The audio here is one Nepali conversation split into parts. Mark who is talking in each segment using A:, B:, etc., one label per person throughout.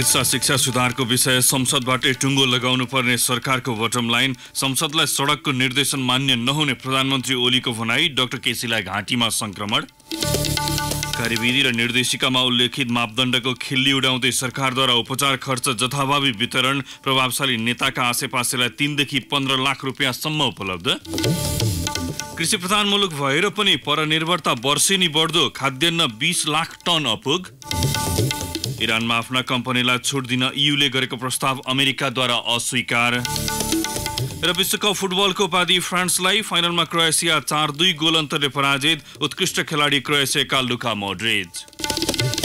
A: चिकित्सा शिक्षा सुधारको विषय संसदबाटै टुङ्गो लगाउनु पर्ने सरकारको बटम लाइन संसदलाई सडकको निर्देशन मान्य नहुने प्रधानमन्त्री ओलीको भनाई डाक्टर केसीलाई घाँटीमा संक्रमण कार्यविधि र निर्देशिकामा उल्लेखित मापदण्डको खिल्ली उडाउँदै सरकारद्वारा उपचार खर्च जथाभावी वितरण प्रभावशाली नेताका आसेपासेलाई तिनदेखि पन्ध्र लाख रुपियाँसम्म उपलब्ध कृषि प्रधान मुलुक भएर पनि परनिर्भरता वर्षेनी बढ्दो खाद्यान्न बिस लाख टन अपुग इरानमा आफ्ना कम्पनीलाई छुट दिन युले गरेको प्रस्ताव अमेरिकाद्वारा अस्वीकार र विश्वकप फुटबलको उपाधि फ्रान्सलाई फाइनलमा क्रोएसिया चार दुई गोल अन्तरले पराजित उत्कृष्ट खेलाडी क्रोएसियाका लुका मोड्रिज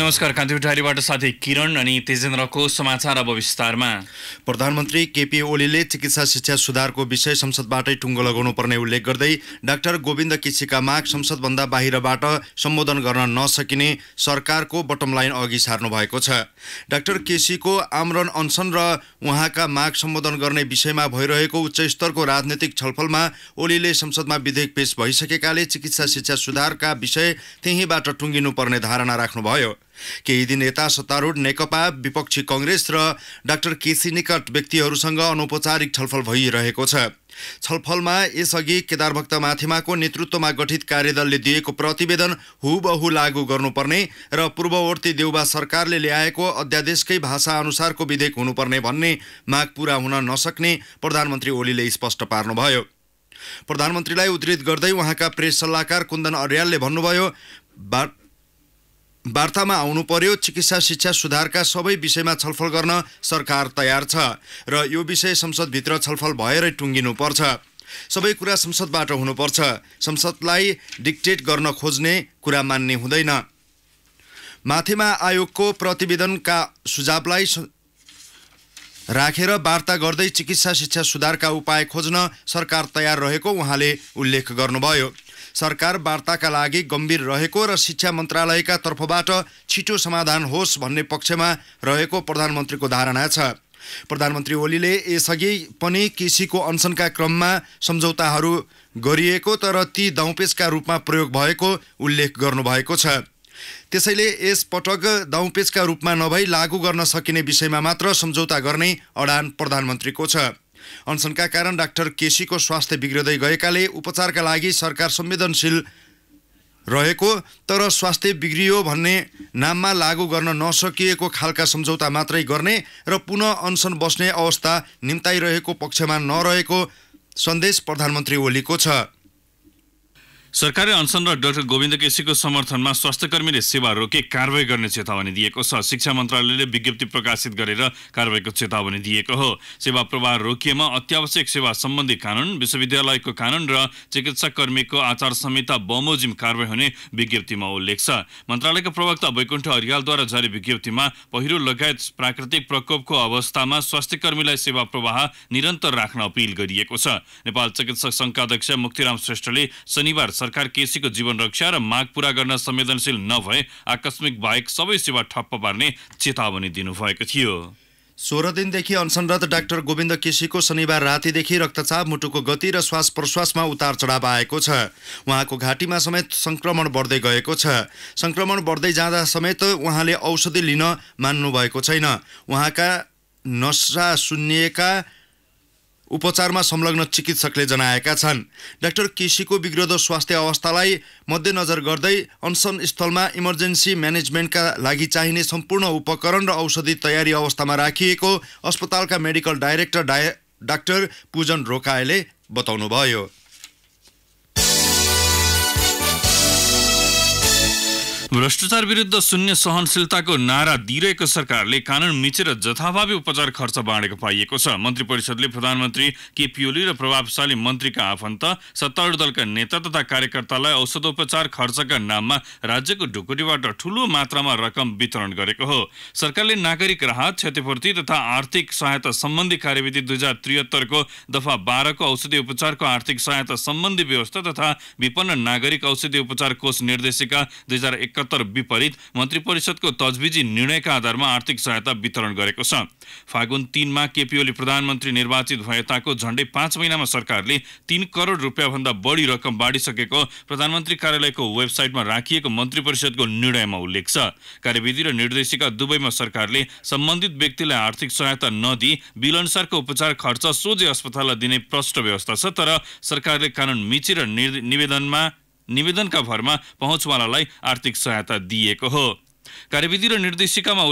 A: नमस्कार कान्तिपुटारीबाट साथी किरण अनि तेजेन्द्रको समाचार अब विस्तारमा प्रधानमन्त्री केपी ओलीले चिकित्सा
B: शिक्षा सुधारको विषय संसदबाटै टुङ्गो लगाउनुपर्ने उल्लेख गर्दै डाक्टर गोविन्द केसीका माग संसदभन्दा बाहिरबाट सम्बोधन गर्न नसकिने सरकारको बटम लाइन अघि सार्नु भएको छ डाक्टर केसीको आमरण अनसन र उहाँका माग सम्बोधन गर्ने विषयमा भइरहेको उच्च स्तरको राजनैतिक छलफलमा ओलीले संसदमा विधेयक पेश भइसकेकाले चिकित्सा शिक्षा सुधारका विषय त्यहीँबाट टुङ्गिनुपर्ने धारणा राख्नुभयो केही दिन यता सत्तारूढ नेकपा विपक्षी कङ्ग्रेस र डाक्टर केसी निकट व्यक्तिहरूसँग अनौपचारिक छलफल भइरहेको छ छलफलमा यसअघि केदारभक्त माथिमाको नेतृत्वमा गठित कार्यदलले दिएको प्रतिवेदन हुबहु लागू गर्नुपर्ने र पूर्ववर्ती देउबा सरकारले ल्याएको अध्यादेशकै भाषा अनुसारको विधेयक हुनुपर्ने भन्ने माग पूरा हुन नसक्ने प्रधानमन्त्री ओलीले स्पष्ट पार्नुभयो प्रधानमन्त्रीलाई उद्धित गर्दै उहाँका प्रेस सल्लाहकार कुन्दन अर्यालले भन्नुभयो वार्तामा आउनु पर्यो चिकित्सा शिक्षा सुधारका सबै विषयमा छलफल गर्न सरकार तयार छ र यो विषय संसदभित्र छलफल भएरै टुङ्गिनुपर्छ सबै कुरा संसदबाट हुनुपर्छ संसदलाई डिक्टेट गर्न खोज्ने कुरा मान्ने हुँदैन माथिमा आयोगको प्रतिवेदनका सुझावलाई राखेर वार्ता गर्दै चिकित्सा शिक्षा सुधारका उपाय खोज्न सरकार तयार रहेको उहाँले उल्लेख गर्नुभयो सरकार वार्ताका लागि गम्भीर रहेको र शिक्षा मन्त्रालयका तर्फबाट छिटो समाधान होस् भन्ने पक्षमा रहेको प्रधानमन्त्रीको धारणा छ प्रधानमन्त्री ओलीले यसअघि पनि कृषिको अनसनका क्रममा सम्झौताहरू गरिएको तर ती दाउपेचका रूपमा प्रयोग भएको उल्लेख गर्नुभएको छ त्यसैले यस पटक दाउपेचका रूपमा नभई लागू गर्न सकिने विषयमा मात्र सम्झौता गर्ने अडान प्रधानमन्त्रीको छ अनसनका कारण डाक्टर केसीको स्वास्थ्य बिग्रिँदै गएकाले उपचारका लागि सरकार संवेदनशील रहेको तर स्वास्थ्य बिग्रियो भन्ने नाममा लागू गर्न नसकिएको खालका सम्झौता मात्रै गर्ने र पुनः अनसन बस्ने अवस्था निम्ताइरहेको पक्षमा नरहेको सन्देश प्रधानमन्त्री ओलीको छ
A: सरकारी अनसन र डाक्टर गोविन्द केसीको समर्थनमा स्वास्थ्य कर्मीले सेवा रोके कारवाही गर्ने चेतावनी दिएको छ शिक्षा मन्त्रालयले विज्ञप्ति प्रकाशित गरेर कारवाहीको चेतावनी दिएको हो सेवा प्रवाह रोकिएमा अत्यावश्यक सेवा सम्बन्धी कानुन विश्वविद्यालयको कानुन र चिकित्सा कर्मीको आचार संहिता बमोजिम कारवाही हुने विज्ञप्तिमा उल्लेख छ मन्त्रालयका प्रवक्ता वैकुण्ठ अरियालद्वारा जारी विज्ञप्तिमा पहिरो लगायत प्राकृतिक प्रकोपको अवस्थामा स्वास्थ्य सेवा प्रवाह निरन्तर राख्न अपिल गरिएको छ नेपाल चिकित्सक सङ्घका अध्यक्ष मुक्तिराम श्रेष्ठले शनिबार सरकार केसीको जीवन रक्षा र माग पूरा गर्न संवेदनशील नभए आकस्मिक बाहेक सबै सेवा ठप्प पार्ने चेतावनी दिनुभएको थियो
B: सोह्र दिनदेखि अनसनरत डाक्टर गोविन्द केसीको शनिबार रातिदेखि रक्तचाप मुटुको गति र श्वास प्रश्वासमा उतार चढाव आएको छ उहाँको घाँटीमा समेत सङ्क्रमण बढ्दै गएको छ सङ्क्रमण बढ्दै जाँदा समेत उहाँले औषधि लिन मान्नुभएको छैन उहाँका नसा सुन्निएका उपचारमा संलग्न चिकित्सकले जनाएका छन् डाक्टर केसीको बिग्रदो स्वास्थ्य अवस्थालाई मध्यनजर गर्दै अनसन स्थलमा इमर्जेन्सी म्यानेजमेन्टका लागि चाहिने सम्पूर्ण उपकरण र औषधि तयारी अवस्थामा राखिएको अस्पतालका मेडिकल डाइरेक्टर डाक्टर
A: पूजन रोकाएले बताउनुभयो भ्रष्टाचार विरुद्ध शून्य सहनशीलताको नारा दिइरहेको सरकारले कानुन मिचेर जथाभावी उपचार खर्च बाँडेको पाइएको छ मन्त्री परिषदले प्रधानमन्त्री केपी ओली र प्रभावशाली मन्त्रीका आफन्त सत्तारूढ दलका नेता तथा कार्यकर्तालाई औषधोपचार खर्चका नाममा राज्यको ढुकुटीबाट ठूलो मात्रामा रकम वितरण गरेको हो सरकारले नागरिक राहत क्षतिपूर्ति तथा आर्थिक सहायता सम्बन्धी कार्यविधि दुई हजार त्रिहत्तरको दफा बाह्रको औषधि उपचारको आर्थिक सहायता सम्बन्धी व्यवस्था तथा विपन्न नागरिक औषधि उपचार कोष निर्देशिका दुई हजार एकहत्तर विपरीत मन्त्री परिषदको तजबिजी निर्णयका आधारमा आर्थिक सहायता वितरण गरेको छ फागुन तिनमा ओली प्रधानमन्त्री निर्वाचित भए ताको झन्डै पाँच महिनामा सरकारले तिन करोड रुपियाँभन्दा बढी रकम बाँडिसकेको प्रधानमन्त्री कार्यालयको वेबसाइटमा राखिएको मन्त्री परिषदको निर्णयमा उल्लेख छ कार्यविधि र निर्देशिका दुवैमा सरकारले सम्बन्धित व्यक्तिलाई आर्थिक सहायता नदिई बिलअनुसारको उपचार खर्च सोझै अस्पताललाई दिने प्रष्ट व्यवस्था छ तर सरकारले कानुन मिचेर निवेदनमा निवेदनका भरमा पहुँचवालालाई आर्थिक सहायता दिएको हो कार्यविधि र निर्देशिकामा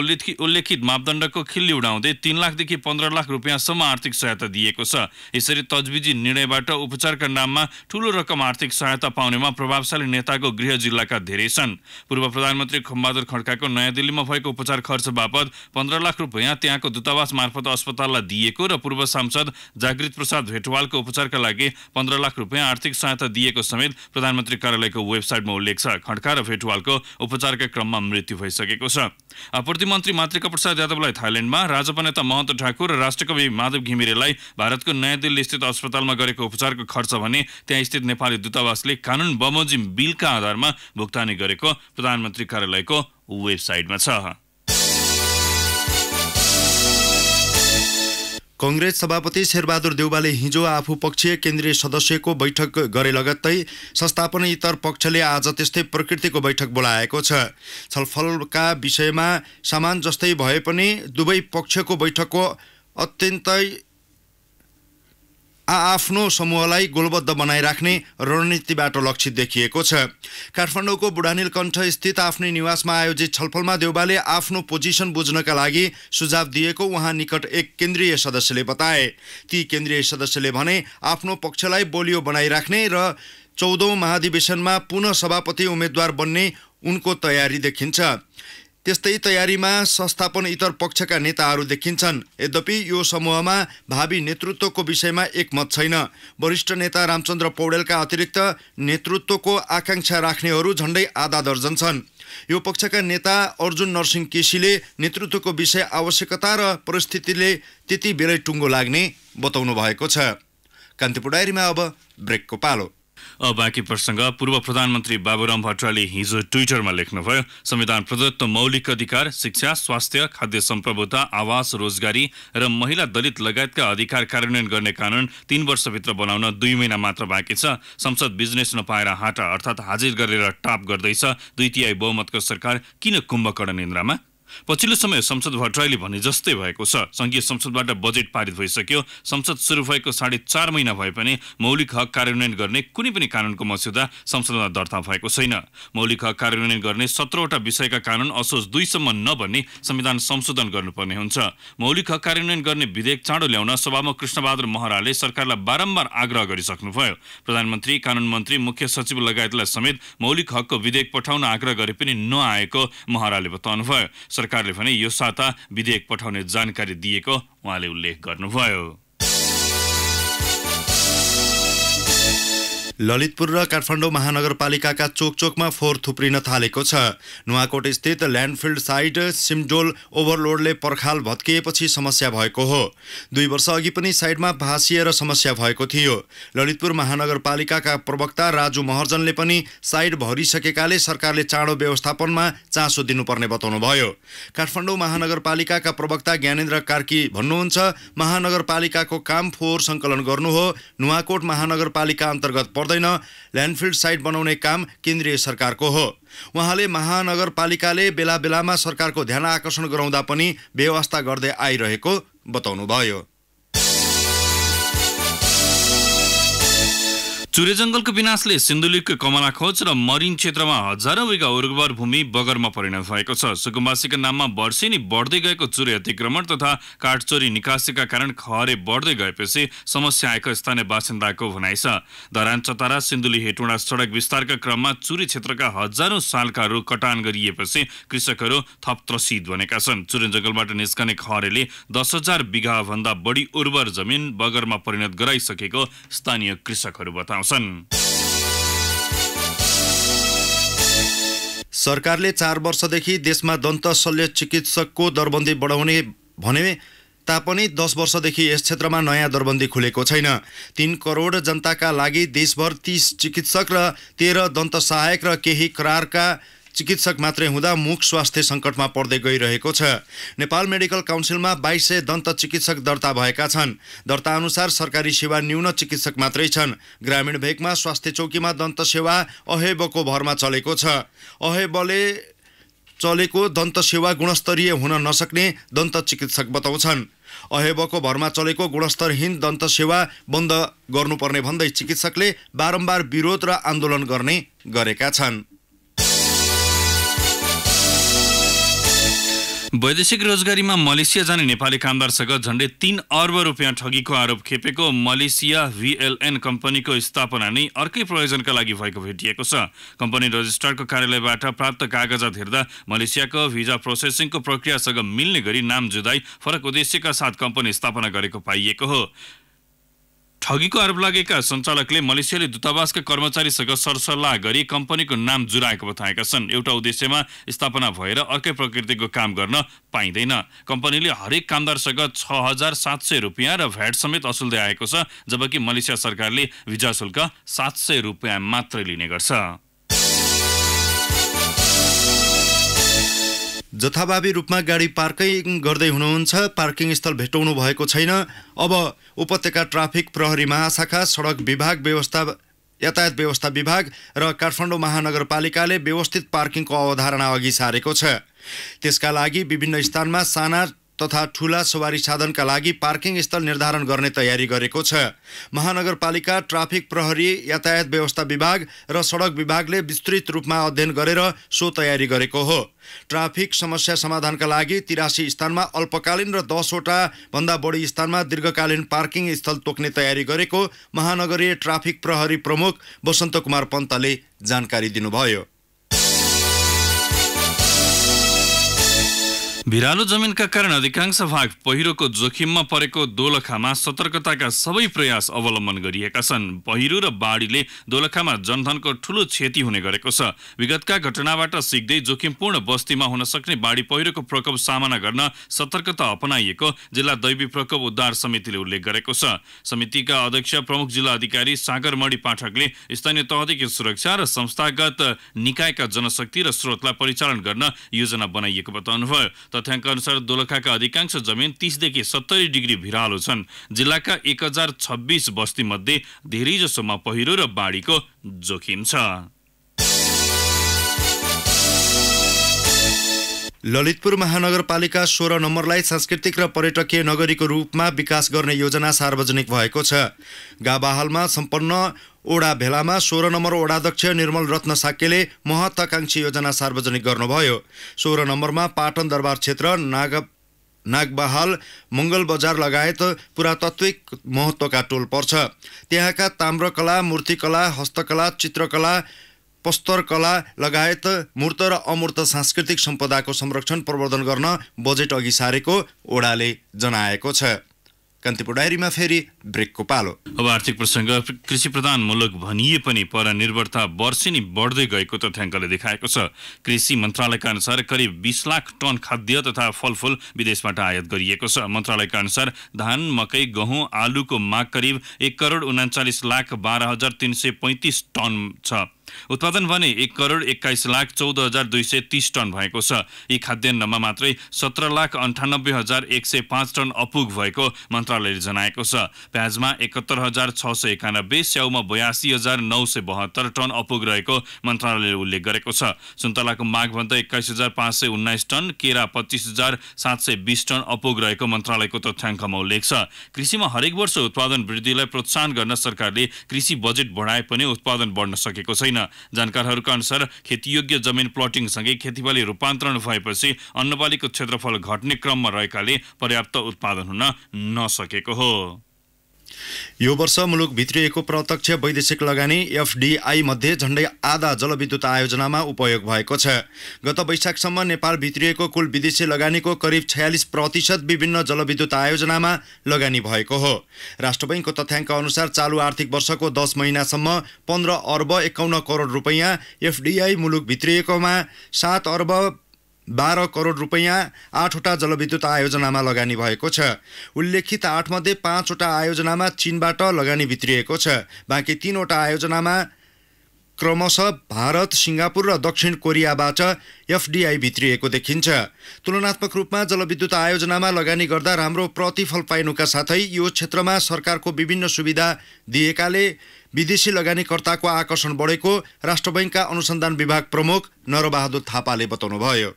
A: उल्लेखित मापदण्डको खिल्ली उडाउँदै तीन लाखदेखि पन्ध्र लाख रुपियाँसम्म आर्थिक सहायता दिएको छ यसरी तजविजी निर्णयबाट उपचारका नाममा ठूलो रकम आर्थिक सहायता पाउनेमा प्रभावशाली नेताको गृह जिल्लाका धेरै छन् पूर्व प्रधानमन्त्री खम्बहादुर खड्काको नयाँ दिल्लीमा भएको उपचार खर्च बापत पन्ध्र लाख रुपियाँ त्यहाँको दूतावास मार्फत अस्पताललाई दिएको र पूर्व सांसद जागृत प्रसाद भेटवालको उपचारका लागि पन्ध्र लाख रुपियाँ आर्थिक सहायता दिएको समेत प्रधानमन्त्री कार्यालयको वेबसाइटमा उल्लेख छ खड्का र भेटवालको उपचारका क्रममा मृत्यु भयो भइसकेको छ प्रतिमन्त्री मन्त्री मातृका प्रसाद यादवलाई थाइल्याण्डमा राजपा नेता महन्त ठाकुर र राष्ट्रकवि माधव घिमिरेलाई भारतको नयाँ दिल्ली स्थित अस्पतालमा गरेको उपचारको खर्च भने त्यहाँ स्थित नेपाली दूतावासले कानुन बमोजिम बिलका आधारमा भुक्तानी गरेको प्रधानमन्त्री कार्यालयको वेबसाइटमा छ
B: कङ्ग्रेस सभापति शेरबहादुर देउवाले हिजो आफू पक्षीय केन्द्रीय सदस्यको बैठक गरे लगत्तै इतर पक्षले आज त्यस्तै प्रकृतिको बैठक बोलाएको छ छलफलका विषयमा सामान जस्तै भए पनि दुवै पक्षको बैठकको अत्यन्तै आआफ्नो समूहलाई गोलबद्ध बनाइराख्ने रणनीतिबाट लक्षित देखिएको छ काठमाडौँको बुढानील स्थित आफ्नै निवासमा आयोजित छलफलमा देउबाले आफ्नो पोजिसन बुझ्नका लागि सुझाव दिएको उहाँ निकट एक केन्द्रीय सदस्यले बताए ती केन्द्रीय सदस्यले भने आफ्नो पक्षलाई बोलियो बनाइराख्ने र चौधौँ महाधिवेशनमा पुनः सभापति उम्मेद्वार बन्ने उनको तयारी देखिन्छ त्यस्तै तयारीमा संस्थापन इतर पक्षका नेताहरू देखिन्छन् यद्यपि यो समूहमा भावी नेतृत्वको विषयमा एकमत छैन वरिष्ठ नेता रामचन्द्र पौडेलका अतिरिक्त नेतृत्वको आकाङ्क्षा राख्नेहरू झन्डै आधा दर्जन छन् यो पक्षका नेता अर्जुन नरसिंह केसीले नेतृत्वको विषय आवश्यकता र परिस्थितिले त्यति बेलै टुङ्गो लाग्ने बताउनु भएको छ कान्तिपुर डायरीमा अब
A: ब्रेकको पालो बाँकी प्रसङ्ग पूर्व प्रधानमन्त्री बाबुराम भट्टराले हिजो ट्विटरमा लेख्नुभयो संविधान प्रदत्त मौलिक अधिकार शिक्षा स्वास्थ्य खाद्य सम्प्रभुता आवास रोजगारी र महिला दलित लगायतका अधिकार कार्यान्वयन गर्ने कानून तीन वर्षभित्र बनाउन दुई महिना मात्र बाँकी छ संसद बिजनेस नपाएर हाटा अर्थात् हाजिर गरेर टाप गर्दैछ दुई तिहाई बहुमतको सरकार किन कुम्भकर्ण निन्द्रामा पछिल्लो समय संसद भट्टराईले भने जस्तै भएको छ सङ्घीय संसदबाट बजेट पारित भइसक्यो संसद सुरु भएको साढे चार महिना भए पनि मौलिक हक कार्यान्वयन गर्ने कुनै पनि कानुनको मस्यौदा संसदमा दर्ता भएको छैन मौलिक हक कार्यान्वयन गर्ने सत्रवटा विषयका कानुन असोज दुईसम्म नभन्ने संविधान संशोधन गर्नुपर्ने हुन्छ मौलिक हक कार्यान्वयन गर्ने विधेयक चाँडो ल्याउन सभामा कृष्णबहादुर महराले सरकारलाई बारम्बार आग्रह गरिसक्नुभयो प्रधानमन्त्री कानुन मन्त्री मुख्य सचिव लगायतलाई समेत मौलिक हकको विधेयक पठाउन आग्रह गरे पनि नआएको महराले बताउनुभयो सरकारले भने यो साता विधेयक पठाउने जानकारी दिएको उहाँले उल्लेख गर्नुभयो
B: ललितपुर र काठमाडौँ महानगरपालिकाका चोकचोकमा फोहोर थुप्रिन थालेको छ नुवाकोट स्थित ल्यान्डफिल्ड साइड सिमडोल ओभरलोडले पर्खाल भत्किएपछि समस्या भएको हो दुई वर्ष अघि पनि साइडमा भाँसिएर समस्या भएको थियो ललितपुर महानगरपालिकाका प्रवक्ता राजु महर्जनले पनि साइड भरिसकेकाले सरकारले चाँडो व्यवस्थापनमा चासो दिनुपर्ने बताउनुभयो काठमाडौँ महानगरपालिकाका प्रवक्ता ज्ञानेन्द्र कार्की भन्नुहुन्छ महानगरपालिकाको काम फोहोर सङ्कलन गर्नु हो नुवाकोट महानगरपालिका अन्तर्गत पर्दैन ल्यान्डफिल्ड साइट बनाउने काम केन्द्रीय सरकारको हो उहाँले महानगरपालिकाले बेला बेलामा सरकारको ध्यान आकर्षण गराउँदा पनि
A: व्यवस्था गर्दै आइरहेको बताउनुभयो चुरे जङ्गलको विनाशले सिन्धुलीको कमलाखोज र मरिन क्षेत्रमा हजारौँ विघा उर्वर भूमि बगरमा परिणत भएको छ सुकुम्बासीका नाममा वर्षेनी बढ्दै गएको चुरे अतिक्रमण तथा काठ चोरी निकासीका कारण खहरे बढ्दै गएपछि समस्या आएको स्थानीय बासिन्दाको भनाइ छ धरान चतारा सिन्धुली हेटुडा सडक विस्तारका क्रममा चुरे क्षेत्रका हजारौँ सालका रुख कटान गरिएपछि कृषकहरू थप त्रसित बनेका छन् चुरे जङ्गलबाट निस्कने खहरेले दस हजार बिघाभन्दा बढी उर्वर जमिन बगरमा परिणत गराइसकेको स्थानीय कृषकहरू बताउँछ बताउँछन्
B: सरकारले चार वर्षदेखि देशमा दन्त शल्य चिकित्सकको दरबन्दी बढाउने भने तापनि दस वर्षदेखि यस क्षेत्रमा नयाँ दरबन्दी खुलेको छैन तिन करोड जनताका लागि देशभर तिस चिकित्सक र तेह्र दन्त सहायक र केही करारका चिकित्सक मात्रै हुँदा मुख स्वास्थ्य सङ्कटमा पर्दै गइरहेको छ नेपाल मेडिकल काउन्सिलमा बाइस सय दन्त चिकित्सक दर्ता भएका छन् दर्ता अनुसार सरकारी सेवा न्यून चिकित्सक मात्रै छन् ग्रामीण भेगमा स्वास्थ्य चौकीमा दन्त सेवा अहेबको भरमा चलेको छ अहेबले चलेको दन्त सेवा गुणस्तरीय हुन नसक्ने दन्त चिकित्सक बताउँछन् अहेबको भरमा चलेको गुणस्तरहीन दन्त सेवा बन्द गर्नुपर्ने भन्दै चिकित्सकले बारम्बार विरोध र आन्दोलन गर्ने गरेका छन्
A: वैदेशिक रोजगारीमा मलेसिया जाने नेपाली कामदारसँग झन्डै तीन अर्ब रुपियाँ ठगीको आरोप खेपेको मलेसिया भिएलएन कम्पनीको स्थापना नै अर्कै प्रयोजनका लागि भएको भेटिएको छ कम्पनी रजिस्ट्रारको कार्यालयबाट प्राप्त कागजात हेर्दा मलेसियाको भिजा प्रोसेसिङको प्रक्रियासँग मिल्ने गरी नाम जुदाई फरक उद्देश्यका साथ कम्पनी स्थापना गरेको पाइएको हो ठगीको आरोप लागेका सञ्चालकले मलेसियाली दूतावासका कर्मचारीसँग सरसल्लाह गरी कम्पनीको नाम जुराएको बताएका छन् एउटा उद्देश्यमा स्थापना भएर अर्कै प्रकृतिको काम गर्न पाइँदैन कम्पनीले हरेक कामदारसँग छ हजार सात सय रुपियाँ र भ्याट समेत असुल्दै आएको छ जबकि मलेसिया सरकारले भिजा शुल्क सात सय रुपियाँ मात्रै लिने गर्छ
B: जथाभावी रूपमा गाडी पार्किङ गर्दै हुनुहुन्छ पार्किङ स्थल भेटाउनु भएको छैन अब उपत्यका ट्राफिक प्रहरी महाशाखा सडक विभाग व्यवस्था यातायात व्यवस्था विभाग र काठमाडौँ महानगरपालिकाले व्यवस्थित पार्किङको अवधारणा अघि सारेको छ त्यसका लागि विभिन्न स्थानमा साना तथा ठूला सवारी साधनका लागि पार्किङ स्थल निर्धारण गर्ने तयारी गरेको छ महानगरपालिका ट्राफिक प्रहरी यातायात व्यवस्था विभाग र सडक विभागले विस्तृत रूपमा अध्ययन गरेर सो तयारी गरेको हो ट्राफिक समस्या समाधानका लागि तिरासी स्थानमा अल्पकालीन र दसवटा भन्दा बढी स्थानमा दीर्घकालीन पार्किङ स्थल तोक्ने तयारी गरेको महानगरीय ट्राफिक प्रहरी प्रमुख वसन्त कुमार पन्तले जानकारी दिनुभयो
A: भिरालो जमिनका कारण अधिकांश भाग पहिरोको जोखिममा परेको दोलखामा सतर्कताका सबै प्रयास अवलम्बन गरिएका छन् पहिरो र बाढीले दोलखामा जनधनको ठूलो क्षति हुने गरेको छ विगतका घटनाबाट सिक्दै जोखिमपूर्ण बस्तीमा हुन सक्ने बाढी पहिरोको प्रकोप सामना गर्न सतर्कता अपनाइएको जिल्ला दैवी प्रकोप उद्धार समितिले उल्लेख गरेको छ समितिका अध्यक्ष प्रमुख जिल्ला अधिकारी सागरमणि पाठकले स्थानीय तहदेखि सुरक्षा र संस्थागत निकायका जनशक्ति र स्रोतलाई परिचालन गर्न योजना बनाइएको बताउनुभयो तथ्याङ्क अनुसार दोलखाका अधिकांश जमिन तीसदेखि सत्तरी डिग्री भिरालो छन् जिल्लाका एक हजार छब्बिस बस्तीमध्ये धेरैजसोमा पहिरो र बाढीको जोखिम छ
B: ललितपुर महानगरपालिका सोह्र नम्बरलाई सांस्कृतिक र पर्यटकीय नगरीको रूपमा विकास गर्ने योजना सार्वजनिक भएको छ गाबाहालमा सम्पन्न ओडा भेलामा सोह्र नम्बर ओडाध्यक्ष निर्मल रत्न साक्यले महत्वाकांक्षी योजना सार्वजनिक गर्नुभयो सोह्र नम्बरमा पाटन दरबार क्षेत्र नाग नागबहाल मङ्गल बजार लगायत पुरातात्विक महत्त्वका टोल पर्छ त्यहाँका ताम्रकला मूर्तिकला हस्तकला चित्रकला प्रस्तर कला लगायत मूर्त र अमूर्त सांस्कृतिक सम्पदाको संरक्षण प्रवर्धन गर्न बजेट अघि सारेको ओडाले जनाएको छ कान्तिपुर डायरीमा फेरि ब्रेकको पालो
A: अब आर्थिक प्रसङ्ग कृषि प्रधान मुलुक भनिए पनि परनिर्भरता वर्षेनी बढ्दै गएको तथ्याङ्कले देखाएको छ कृषि मन्त्रालयका अनुसार करिब बिस लाख टन खाद्य तथा फलफुल विदेशबाट आयात गरिएको छ मन्त्रालयका अनुसार धान मकै गहुँ आलुको माग करिब एक करोड उनाचालिस लाख बाह्र हजार तिन सय पैँतिस टन छ उत्पादन भने एक करोड एक्काइस लाख चौध हजार दुई सय तिस टन भएको छ यी खाद्यान्नमा मात्रै सत्र लाख अन्ठानब्बे हजार एक सय पाँच टन अपुग भएको मन्त्रालयले जनाएको छ प्याजमा एकहत्तर हजार छ सय एकानब्बे स्याउमा बयासी हजार नौ सय बहत्तर टन अपुग रहेको मन्त्रालयले उल्लेख गरेको छ सुन्तलाको माघभन्दा एक्काइस हजार पाँच सय उन्नाइस टन केरा पच्चिस हजार सात सय बिस टन अपुग रहेको मन्त्रालयको तथ्याङ्कमा उल्लेख छ कृषिमा हरेक वर्ष उत्पादन वृद्धिलाई प्रोत्साहन गर्न सरकारले कृषि बजेट बढाए पनि उत्पादन बढ्न सकेको छैन छैन जानकारहरूका अनुसार खेतीयोग्य जमिन प्लटिङसँगै खेतीबाली रूपान्तरण भएपछि अन्नबालीको क्षेत्रफल घट्ने क्रममा रहेकाले पर्याप्त उत्पादन हुन नसकेको हो
B: यो वर्ष मुलुक भित्रिएको प्रत्यक्ष वैदेशिक लगानी एफडिआई मध्ये झन्डै आधा जलविद्युत आयोजनामा उपयोग भएको छ गत वैशाखसम्म नेपाल भित्रिएको कुल विदेशी लगानीको करिब छयालिस प्रतिशत विभिन्न जलविद्युत आयोजनामा लगानी भएको हो राष्ट्र बैङ्कको तथ्याङ्क अनुसार चालु आर्थिक वर्षको दस महिनासम्म पन्ध्र अर्ब एकाउन्न करोड रुपियाँ एफडिआई मुलुक भित्रिएकोमा सात अर्ब बाह्र करोड रुपियाँ आठवटा जलविद्युत आयोजनामा लगानी भएको छ उल्लेखित आठमध्ये पाँचवटा आयोजनामा चिनबाट लगानी भित्रिएको छ बाँकी तिनवटा आयोजनामा क्रमशः भारत सिङ्गापुर र दक्षिण कोरियाबाट एफडिआई भित्रिएको देखिन्छ तुलनात्मक रूपमा जलविद्युत आयोजनामा लगानी गर्दा राम्रो प्रतिफल पाइनुका साथै यो क्षेत्रमा सरकारको विभिन्न सुविधा दिएकाले विदेशी लगानीकर्ताको आकर्षण बढेको राष्ट्र बैङ्कका अनुसन्धान विभाग प्रमुख नरबहादुर थापाले बताउनुभयो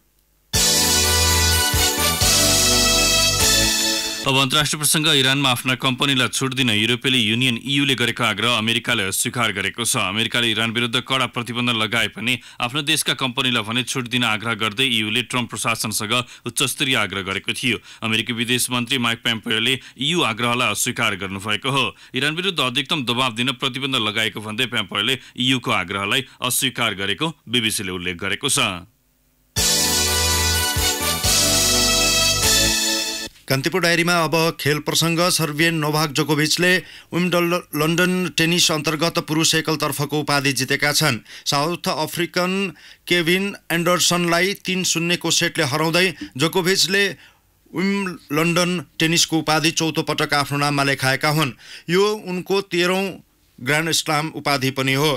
A: अब अन्तर्राष्ट्रिय प्रसङ्ग इरानमा आफ्ना कम्पनीलाई छुट दिन युरोपेली युनियन इयुले गरेको आग्रह अमेरिकाले स्वीकार गरेको छ अमेरिकाले इरान विरुद्ध कडा प्रतिबन्ध लगाए पनि आफ्नो देशका कम्पनीलाई भने छुट दिन आग्रह गर्दै इयुले ट्रम्प प्रशासनसँग उच्चस्तरीय आग्रह गरेको थियो अमेरिकी विदेश मन्त्री माइक पेम्पोले इयु आग्रहलाई अस्वीकार गर्नुभएको हो इरान विरुद्ध अधिकतम दबाव दिन प्रतिबन्ध लगाएको भन्दै पेम्पोले इयुको आग्रहलाई अस्वीकार गरेको बिबिसीले उल्लेख गरेको छ
B: कान्तिपुर डायरीमा अब खेल प्रसङ्ग सर्भियन नोभाक जोकोभिचले विम्डल लन्डन टेनिस अन्तर्गत पुरुष एकलतर्फको उपाधि जितेका छन् साउथ अफ्रिकन केभिन एन्डरसनलाई तिन शून्यको सेटले हराउँदै जोकोभिचले विम लन्डन टेनिसको उपाधि चौथो पटक आफ्नो नाममा लेखाएका हुन् यो उनको तेह्रौँ ग्रान्ड स्लाम उपाधि पनि हो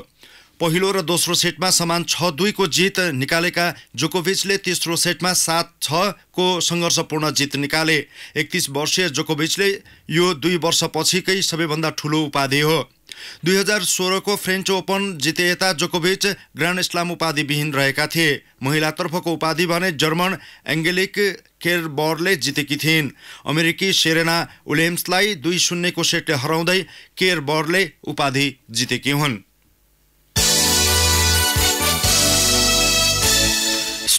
B: पहिलो र दोस्रो सेटमा समान छ दुईको जित निकालेका जोकोभिचले तेस्रो सेटमा सात को सङ्घर्षपूर्ण जित निकाले एकतिस वर्षीय जोकोभिचले यो दुई वर्षपछिकै सबैभन्दा ठुलो उपाधि हो दुई हजार सोह्रको फ्रेन्च ओपन जिते यता जोकोभिच ग्रान्ड स्लाम उपाधिविहीन रहेका थिए महिलातर्फको उपाधि भने जर्मन एङ्गेलिक केयरबरले जितेकी थिइन् अमेरिकी सेरेना विलियम्सलाई दुई शून्यको सेटले हराउँदै केयरबरले
A: उपाधि जितेकी हुन्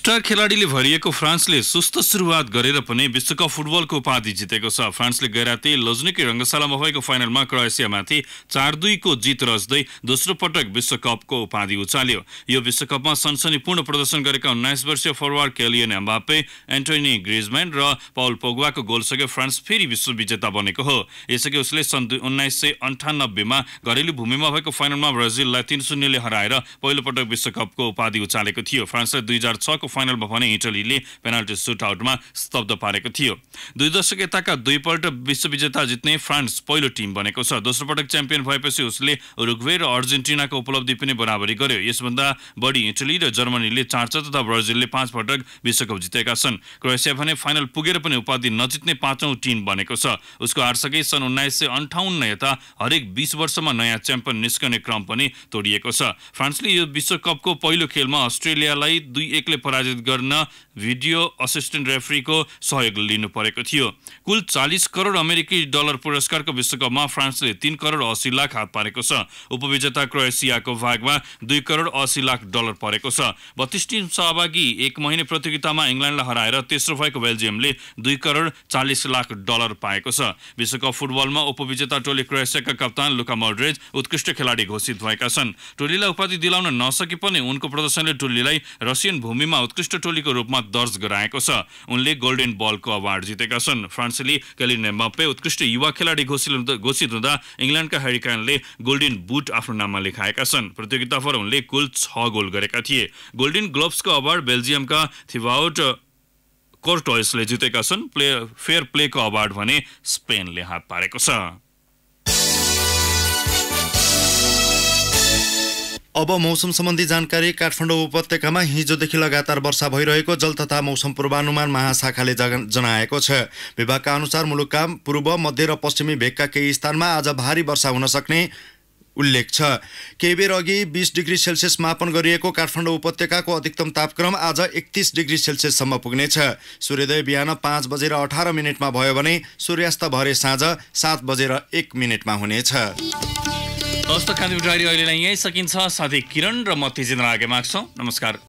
A: स्टार खेलाडीले भरिएको फ्रान्सले सुस्त सुरुवात गरेर पनि विश्वकप फुटबलको उपाधि जितेको छ फ्रान्सले गैराती लजनेकी रङ्गशालामा भएको फाइनलमा क्रोएसियामाथि चार दुईको जित रच्दै दोस्रो पटक विश्वकपको उपाधि उचाल्यो यो विश्वकपमा सनसनीपूर्ण प्रदर्शन गरेका उन्नाइस वर्षीय forward Kylian Mbappe Antoine Griezmann र पाउल पोगवाको गोलसँगै फ्रान्स फेरि विश्वविजेता बनेको हो यसअघि उसले सन् उन्नाइस सय अन्ठानब्बेमा घरेलु भूमिमा भएको फाइनलमा ब्राजिललाई तिन शून्यले हराएर पहिलोपटक विश्वकपको उपाधि उचालेको थियो फ्रान्सलाई दुई हजार छको फाइनलमा भने इटलीले पेनाल्टी सुट आउटमा स्तब्ध पारेको थियो दुई दशक यताका दुईपल्ट विश्वविजेता जित्ने फ्रान्स पहिलो टिम बनेको छ दोस्रो पटक च्याम्पियन भएपछि उसले रुग्वे र अर्जेन्टिनाको उपलब्धि पनि बराबरी गर्यो यसभन्दा बढी इटली र जर्मनीले चार चार तथा ब्राजिलले पाँच पटक विश्वकप जितेका छन् क्रोएसिया भने फाइनल पुगेर पनि उपाधि नजित्ने पाँचौँ टिम बनेको छ उसको हारसकै सन् उन्नाइस सय अन्ठाउन्न यता हरेक बिस वर्षमा नयाँ च्याम्पियन निस्कने क्रम पनि तोडिएको छ फ्रान्सले यो विश्वकपको पहिलो खेलमा अस्ट्रेलियालाई दुई एकले पराजित विभाजित गर्न भिडियो असिस्टेन्ट रेफ्रीको सहयोग लिनु परेको थियो कुल चालिस करोड अमेरिकी डलर पुरस्कारको विश्वकपमा फ्रान्सले तीन करोड असी लाख हात पारेको छ उपविजेता क्रोएसियाको भागमा दुई करोड असी लाख डलर परेको छ बत्तीस टिम सहभागी एक महिने प्रतियोगितामा इङ्ल्यान्डलाई हराएर तेस्रो भएको बेल्जियमले दुई करोड चालिस लाख डलर पाएको छ विश्वकप फुटबलमा उपविजेता टोली क्रोएसियाका कप्तान लुका मर्ड्रेज उत्कृष्ट खेलाडी घोषित भएका छन् टोलीलाई उपाधि दिलाउन नसके पनि उनको प्रदर्शनले टोलीलाई रसियन भूमिमा उत्कृष्ट टोलीको रूपमा दर्ज गराएको छ उनले गोल्डेन बलको अवार्ड जितेका छन् फ्रान्सले क्यालिने मप्पे उत्कृष्ट युवा खेलाडी घोषित घोषित हुँदा इङ्ल्यान्डका हेरिकानले गोल्डेन बुट आफ्नो नाममा लेखाएका छन् प्रतियोगिताभर उनले कुल छ गोल गरेका थिए गोल्डेन ग्लोब्सको अवार्ड बेल्जियमका थिभाउट कोर्टोइसले जितेका छन् प्ले फेयर प्लेको अवार्ड भने स्पेनले हात पारेको छ
B: अब मौसम सम्बन्धी जानकारी काठमाडौँ उपत्यकामा हिजोदेखि लगातार वर्षा भइरहेको जल तथा मौसम पूर्वानुमान महाशाखाले जनाएको छ विभागका अनुसार मुलुकका पूर्व मध्य र पश्चिमी भेगका केही स्थानमा आज भारी वर्षा हुन सक्ने उल्लेख छ केही बेर अघि बिस डिग्री सेल्सियस मापन गरिएको काठमाडौँ उपत्यकाको अधिकतम तापक्रम आज एकतिस डिग्री सेल्सियससम्म पुग्नेछ सूर्योदय बिहान पाँच बजेर अठार मिनटमा भयो भने सूर्यास्त भरे साँझ सात बजेर एक मिनटमा हुनेछ
A: हस्त कान्तिपुर अहिलेलाई यहीँ सकिन्छ साथी किरण र म तेजेन्द्र आगे माग्छौँ नमस्कार